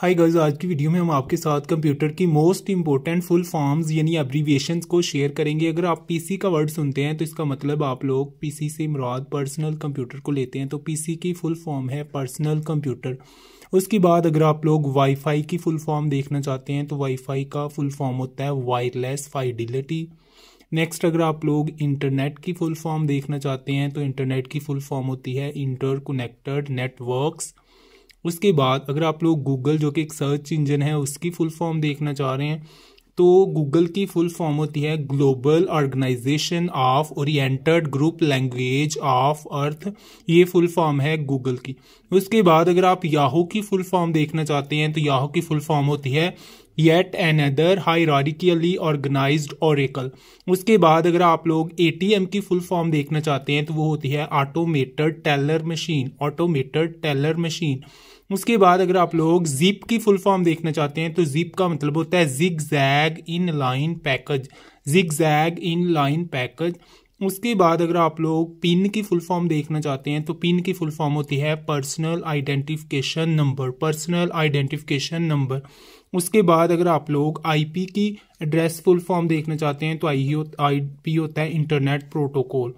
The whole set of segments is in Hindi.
हाय गर्ल्स आज की वीडियो में हम आपके साथ कंप्यूटर की मोस्ट इंपॉर्टेंट फुल फॉर्म्स यानी एब्रीविएशंस को शेयर करेंगे अगर आप पीसी का वर्ड सुनते हैं तो इसका मतलब आप लोग पीसी से मुराद पर्सनल कंप्यूटर को लेते हैं तो पीसी की फुल फॉर्म है पर्सनल कंप्यूटर उसके बाद अगर आप लोग वाईफाई की फुल फॉर्म देखना चाहते हैं तो वाईफाई का फुल फॉर्म होता है वायरलेस फाइडिलिटी नेक्स्ट अगर आप लोग इंटरनेट की फुल फॉर्म देखना चाहते हैं तो इंटरनेट की फुल फॉर्म होती है इंटर कनेक्टेड नेटवर्क्स उसके बाद अगर आप लोग गूगल जो कि एक सर्च इंजन है उसकी फुल फॉर्म देखना चाह रहे हैं तो गूगल की फुल फॉर्म होती है global organisation of oriented group language of earth ये फुल फॉर्म है गूगल की उसके बाद अगर आप याहू की फुल फॉर्म देखना चाहते हैं तो याहू की फुल फॉर्म होती है yet another hierarchically organise Oracle उसके बाद अगर आप लोग ए टी एम की फुल फॉर्म देखना चाहते हैं तो वो होती है automated teller machine automated teller machine उसके बाद अगर आप लोग जिप की फुल फॉर्म देखना चाहते हैं तो जिप का मतलब होता है zig zag in line package zig zag in line package उसके बाद अगर आप लोग पिन की फुल फॉर्म देखना चाहते हैं तो पिन की फुल फॉर्म होती है personal identification number personal identification number उसके बाद अगर आप लोग आईपी की एड्रेस फुल फॉर्म देखना चाहते हैं तो आई आई पी होता है इंटरनेट प्रोटोकॉल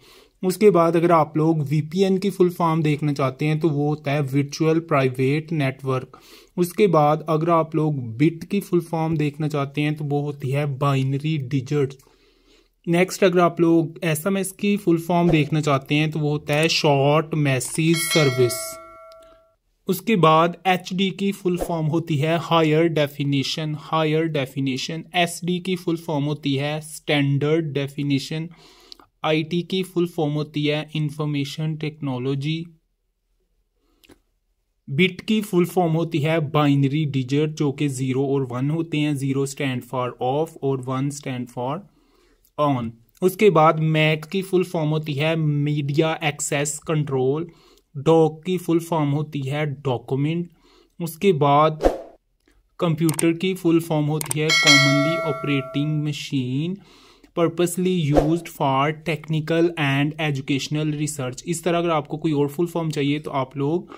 उसके बाद अगर आप लोग वी की फुल फॉर्म देखना चाहते हैं तो वो होता है वर्चुअल प्राइवेट नेटवर्क उसके बाद अगर आप लोग बिट की फुल फॉर्म देखना चाहते हैं तो वो होती है बाइनरी डिजिट नेक्स्ट अगर आप लोग एस की फुल फॉर्म देखना चाहते हैं तो वो होता है शॉर्ट मैसेज सर्विस उसके बाद एच की फुल फॉर्म होती है higher definition higher definition S की फुल फॉर्म होती है स्टैंडर्ड डेफिनेशन आईटी की फुल फॉर्म होती है इंफॉर्मेशन टेक्नोलॉजी बिट की फुल फॉर्म होती है बाइनरी डिजिट जो कि ज़ीरो और वन होते हैं ज़ीरो स्टैंड फॉर ऑफ और वन स्टैंड फॉर ऑन उसके बाद मैक की फुल फॉर्म होती है मीडिया एक्सेस कंट्रोल डॉक की फुल फॉर्म होती है डॉक्यूमेंट उसके बाद कंप्यूटर की फुल फॉर्म होती है commonly operating machine purposely use for technical and educational research इस तरह अगर आपको कोई और फुल फॉर्म चाहिए तो आप लोग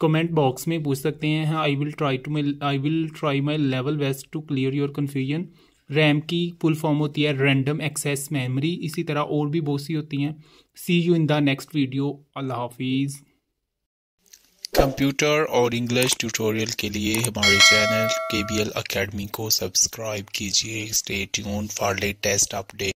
कमेंट बॉक्स में पूछ सकते हैं I will try to my I will try my level best to clear your confusion RAM की फुल फॉर्म होती है रैंडम एक्सेस मेमरी इसी तरह और भी बहुत सी होती हैं see you in the next video Allah हाफिज़ कंप्यूटर और इंग्लिश ट्यूटोरियल के लिए हमारे चैनल के बी को सब्सक्राइब कीजिए stay tune for latest update